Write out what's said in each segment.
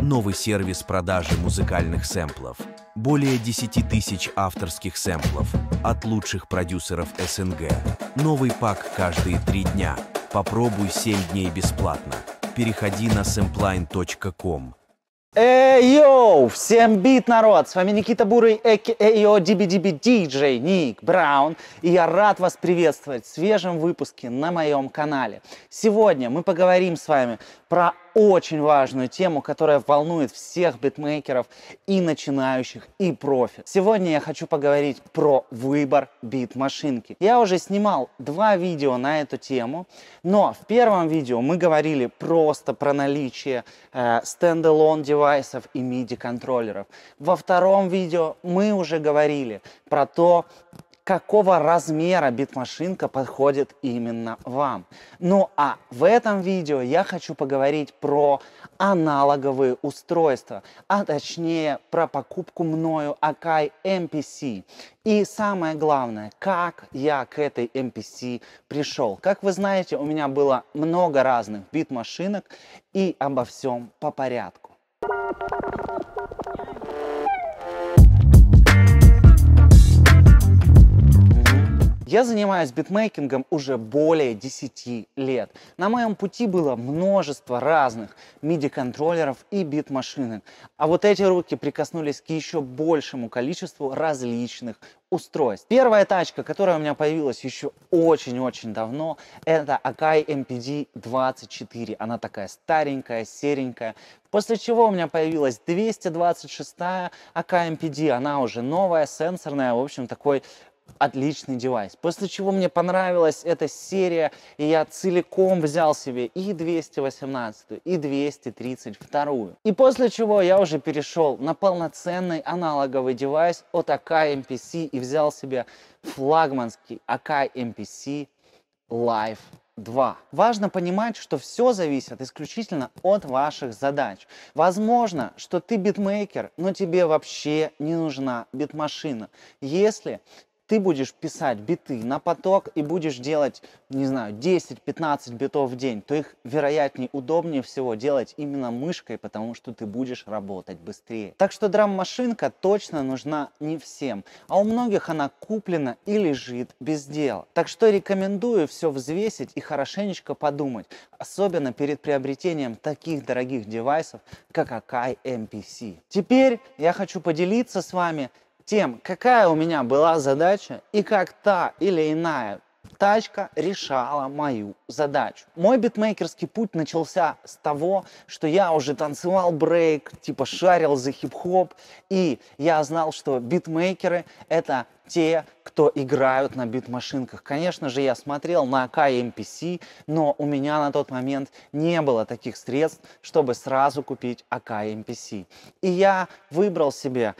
новый сервис продажи музыкальных сэмплов. Более 10 тысяч авторских сэмплов от лучших продюсеров СНГ. Новый пак каждые три дня. Попробуй 7 дней бесплатно. Переходи на sampline.com. Эй, йоу! Всем бит, народ! С вами Никита Бурый, эки-эйо, а а DBDB диджей Ник Браун. И я рад вас приветствовать в свежем выпуске на моем канале. Сегодня мы поговорим с вами про очень важную тему, которая волнует всех битмейкеров и начинающих, и профи. Сегодня я хочу поговорить про выбор бит-машинки. Я уже снимал два видео на эту тему, но в первом видео мы говорили просто про наличие э, стендалон э, девайсов и MIDI контроллеров. Во втором видео мы уже говорили про то, какого размера битмашинка подходит именно вам. Ну а в этом видео я хочу поговорить про аналоговые устройства, а точнее про покупку мною Akai MPC. И самое главное, как я к этой MPC пришел. Как вы знаете, у меня было много разных битмашинок и обо всем по порядку. Я занимаюсь битмейкингом уже более 10 лет. На моем пути было множество разных MIDI-контроллеров и бит-машинок. А вот эти руки прикоснулись к еще большему количеству различных устройств. Первая тачка, которая у меня появилась еще очень-очень давно, это Akai MPD 24. Она такая старенькая, серенькая. После чего у меня появилась 226 Akai MPD. Она уже новая, сенсорная, в общем, такой отличный девайс. После чего мне понравилась эта серия, и я целиком взял себе и 218, и 232. И после чего я уже перешел на полноценный аналоговый девайс от AK MPC и взял себе флагманский AK MPC Live 2. Важно понимать, что все зависит исключительно от ваших задач. Возможно, что ты битмейкер, но тебе вообще не нужна битмашина, если ты будешь писать биты на поток и будешь делать, не знаю, 10-15 битов в день, то их вероятнее, удобнее всего делать именно мышкой, потому что ты будешь работать быстрее. Так что драм-машинка точно нужна не всем, а у многих она куплена и лежит без дела. Так что рекомендую все взвесить и хорошенечко подумать, особенно перед приобретением таких дорогих девайсов, как Akai MPC. Теперь я хочу поделиться с вами тем, какая у меня была задача и как та или иная тачка решала мою задачу. Мой битмейкерский путь начался с того, что я уже танцевал брейк, типа шарил за хип-хоп, и я знал, что битмейкеры — это те, кто играют на битмашинках. Конечно же, я смотрел на АК-МПС, но у меня на тот момент не было таких средств, чтобы сразу купить АК-МПС. И я выбрал себе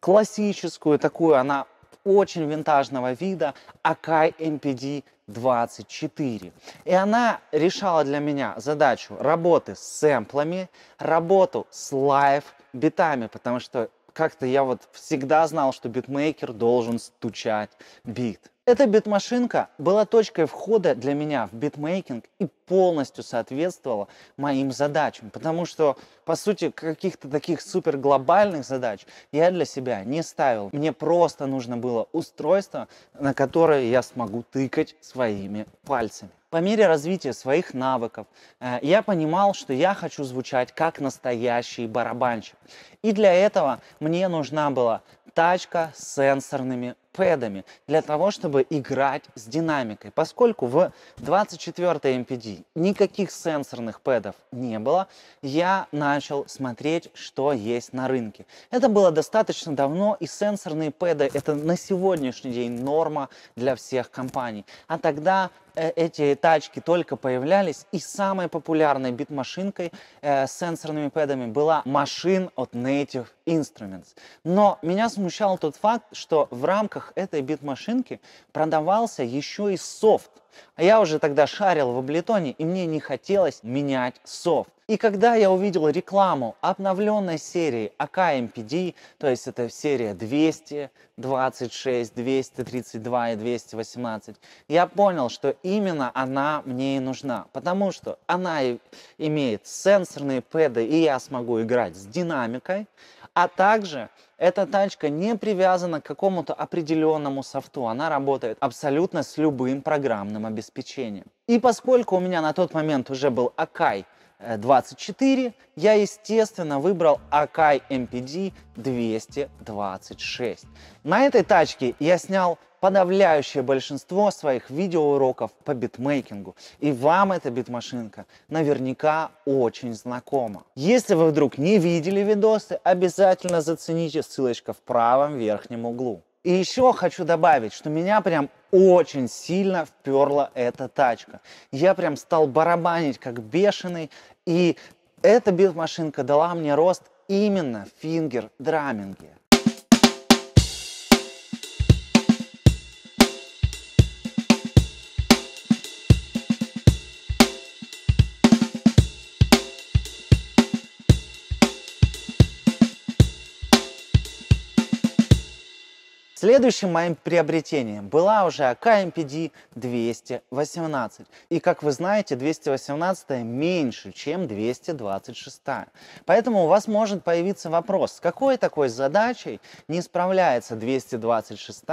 классическую такую, она очень винтажного вида Akai MPD 24. И она решала для меня задачу работы с сэмплами, работу с лайв битами, потому что как-то я вот всегда знал, что битмейкер должен стучать бит. Эта битмашинка была точкой входа для меня в битмейкинг и полностью соответствовала моим задачам, потому что, по сути, каких-то таких супер глобальных задач я для себя не ставил. Мне просто нужно было устройство, на которое я смогу тыкать своими пальцами. По мере развития своих навыков э, я понимал, что я хочу звучать как настоящий барабанщик. И для этого мне нужна была тачка с сенсорными пэдами для того, чтобы играть с динамикой, поскольку в 24 MPD никаких сенсорных пэдов не было, я начал смотреть, что есть на рынке. Это было достаточно давно, и сенсорные пэды это на сегодняшний день норма для всех компаний. А тогда э, эти тачки только появлялись, и самой популярной бит-машинкой э, с сенсорными пэдами была машин от Native Instruments. Но меня смущал тот факт, что в рамках рамках этой бит-машинки продавался еще и софт. А я уже тогда шарил в облитоне, и мне не хотелось менять софт. И когда я увидел рекламу обновленной серии AKMPD, то есть это серия 226, 232 и 218, я понял, что именно она мне и нужна, потому что она имеет сенсорные пэды, и я смогу играть с динамикой, а также эта тачка не привязана к какому-то определенному софту, она работает абсолютно с любым программным обеспечением. И поскольку у меня на тот момент уже был Акай, 24, я, естественно, выбрал Akai MPD 226. На этой тачке я снял подавляющее большинство своих видеоуроков по битмейкингу. И вам эта битмашинка наверняка очень знакома. Если вы вдруг не видели видосы, обязательно зацените, ссылочка в правом верхнем углу. И еще хочу добавить, что меня прям очень сильно вперла эта тачка. Я прям стал барабанить как бешеный, и эта билд-машинка дала мне рост именно в фингер-драминге. Следующим моим приобретением была уже АК-МПД 218. И, как вы знаете, 218 меньше, чем 226. Поэтому у вас может появиться вопрос, с какой такой задачей не справляется 226,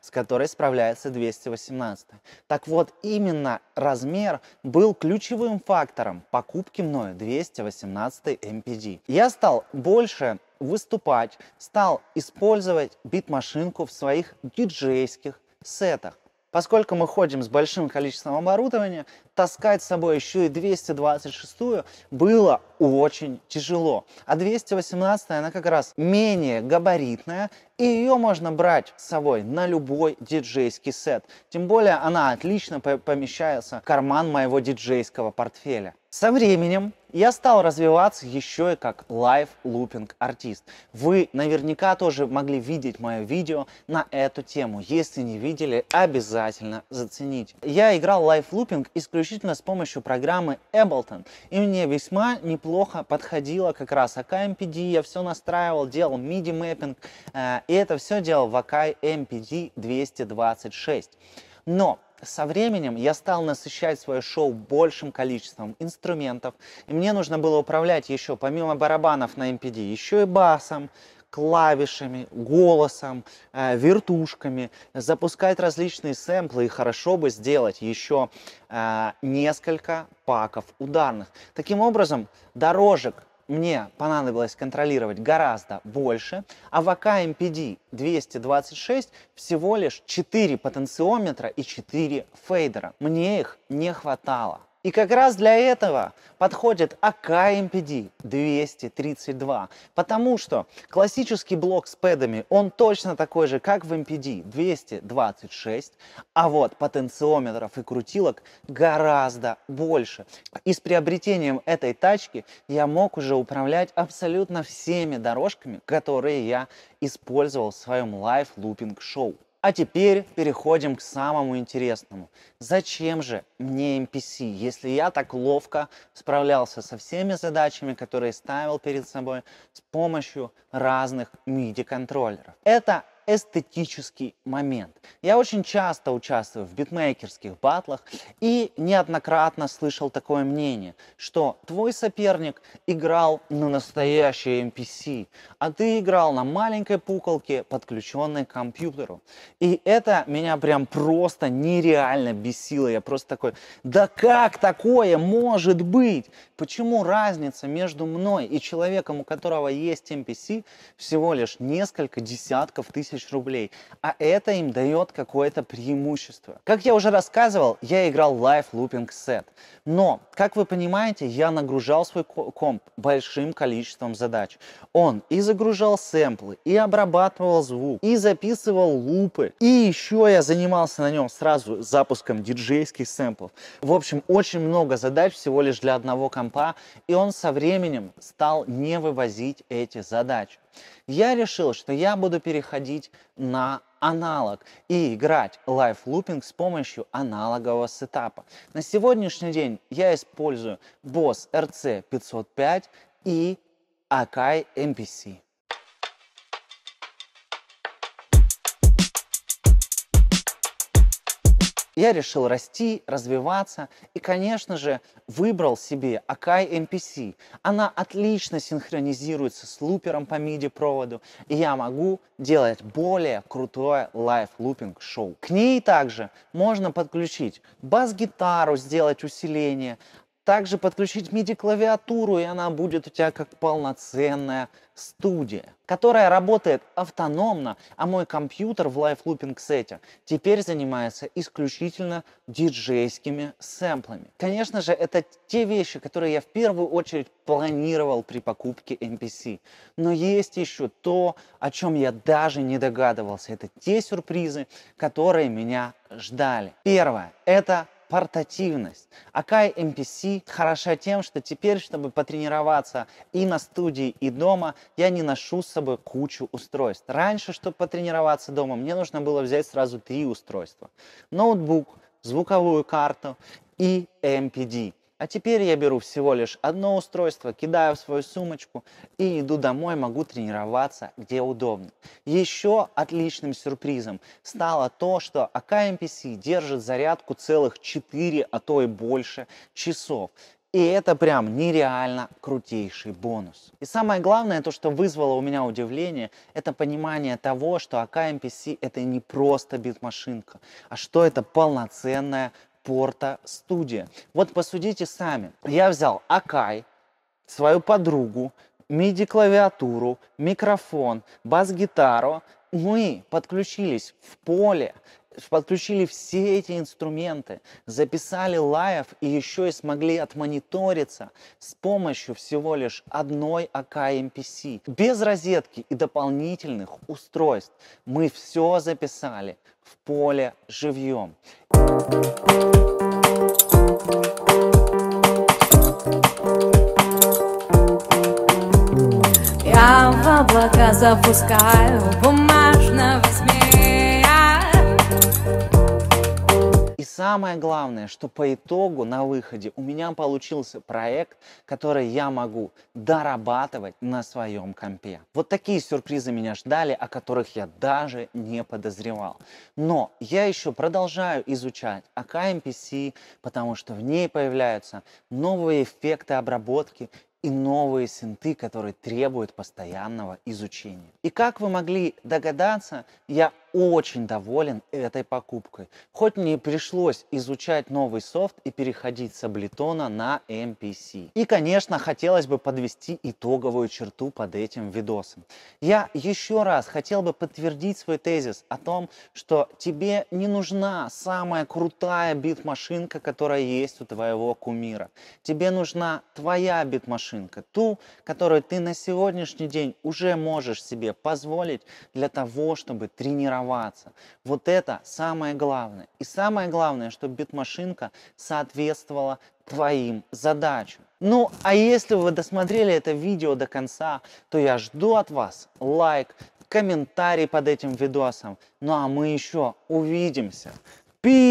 с которой справляется 218. Так вот, именно размер был ключевым фактором покупки мною 218 MPD. Я стал больше выступать, стал использовать бит-машинку в своих диджейских сетах. Поскольку мы ходим с большим количеством оборудования, таскать с собой еще и 226 было очень тяжело. А 218 она как раз менее габаритная, и ее можно брать с собой на любой диджейский сет. Тем более она отлично помещается в карман моего диджейского портфеля. Со временем я стал развиваться еще и как лайф-лупинг артист. Вы наверняка тоже могли видеть мое видео на эту тему. Если не видели, обязательно зацените. Я играл лайф-лупинг исключительно с помощью программы Ableton. И мне весьма неплохо подходило как раз Akai а MPD. Я все настраивал, делал MIDI мэппинг. Э, и это все делал в Akai MPD 226. Но со временем я стал насыщать свое шоу большим количеством инструментов, и мне нужно было управлять еще, помимо барабанов на MPD, еще и басом, клавишами, голосом, э, вертушками, запускать различные сэмплы и хорошо бы сделать еще э, несколько паков ударных. Таким образом, дорожек мне понадобилось контролировать гораздо больше, а в АК-МПД 226 всего лишь 4 потенциометра и 4 фейдера. Мне их не хватало. И как раз для этого подходит AKMPD 232, потому что классический блок с пэдами, он точно такой же, как в MPD 226, а вот потенциометров и крутилок гораздо больше. И с приобретением этой тачки я мог уже управлять абсолютно всеми дорожками, которые я использовал в своем лайф-лупинг-шоу. А теперь переходим к самому интересному. Зачем же мне MPC, если я так ловко справлялся со всеми задачами, которые ставил перед собой с помощью разных MIDI контроллеров? Это эстетический момент. Я очень часто участвую в битмейкерских батлах и неоднократно слышал такое мнение, что твой соперник играл на настоящей NPC, а ты играл на маленькой пуколке, подключенной к компьютеру. И это меня прям просто нереально бесило. Я просто такой, да как такое может быть? Почему разница между мной и человеком, у которого есть NPC, всего лишь несколько десятков тысяч тысяч рублей. А это им дает какое-то преимущество. Как я уже рассказывал, я играл Live Looping Set. Но, как вы понимаете, я нагружал свой комп большим количеством задач. Он и загружал сэмплы, и обрабатывал звук, и записывал лупы. И еще я занимался на нем сразу запуском диджейских сэмплов. В общем, очень много задач всего лишь для одного компа. И он со временем стал не вывозить эти задачи. Я решил, что я буду переходить на аналог и играть live looping с помощью аналогового сетапа. На сегодняшний день я использую Boss RC505 и Akai MPC. Я решил расти, развиваться и, конечно же, выбрал себе Akai MPC. Она отлично синхронизируется с лупером по MIDI проводу, и я могу делать более крутое лайф лупинг шоу. К ней также можно подключить бас-гитару, сделать усиление, также подключить MIDI-клавиатуру, и она будет у тебя как полноценная студия, которая работает автономно, а мой компьютер в Live Looping сете теперь занимается исключительно диджейскими сэмплами. Конечно же, это те вещи, которые я в первую очередь планировал при покупке MPC. Но есть еще то, о чем я даже не догадывался. Это те сюрпризы, которые меня ждали. Первое – это портативность. Akai а MPC хороша тем, что теперь, чтобы потренироваться и на студии, и дома, я не ношу с собой кучу устройств. Раньше, чтобы потренироваться дома, мне нужно было взять сразу три устройства. Ноутбук, звуковую карту и MPD. А теперь я беру всего лишь одно устройство, кидаю в свою сумочку и иду домой, могу тренироваться где удобно. Еще отличным сюрпризом стало то, что AK MPC держит зарядку целых 4, а то и больше часов. И это прям нереально крутейший бонус. И самое главное, то, что вызвало у меня удивление, это понимание того, что AK MPC это не просто битмашинка, а что это полноценная Порта Студия. Вот посудите сами. Я взял Акай, свою подругу, миди клавиатуру микрофон, бас-гитару. Мы подключились в поле, подключили все эти инструменты, записали лайв и еще и смогли отмониториться с помощью всего лишь одной AK MPC. Без розетки и дополнительных устройств мы все записали в поле живьем. Thank you запускаю бумажного змея. И самое главное, что по итогу на выходе у меня получился проект, который я могу дорабатывать на своем компе. Вот такие сюрпризы меня ждали, о которых я даже не подозревал. Но я еще продолжаю изучать АКМПС, потому что в ней появляются новые эффекты обработки и новые синты, которые требуют постоянного изучения. И как вы могли догадаться, я очень доволен этой покупкой. Хоть мне пришлось изучать новый софт и переходить с Ableton на MPC. И, конечно, хотелось бы подвести итоговую черту под этим видосом. Я еще раз хотел бы подтвердить свой тезис о том, что тебе не нужна самая крутая битмашинка, которая есть у твоего кумира. Тебе нужна твоя битмашинка, ту, которую ты на сегодняшний день уже можешь себе позволить для того, чтобы тренировать тренироваться. Вот это самое главное. И самое главное, чтобы битмашинка соответствовала твоим задачам. Ну, а если вы досмотрели это видео до конца, то я жду от вас лайк, комментарий под этим видосом. Ну, а мы еще увидимся. Peace!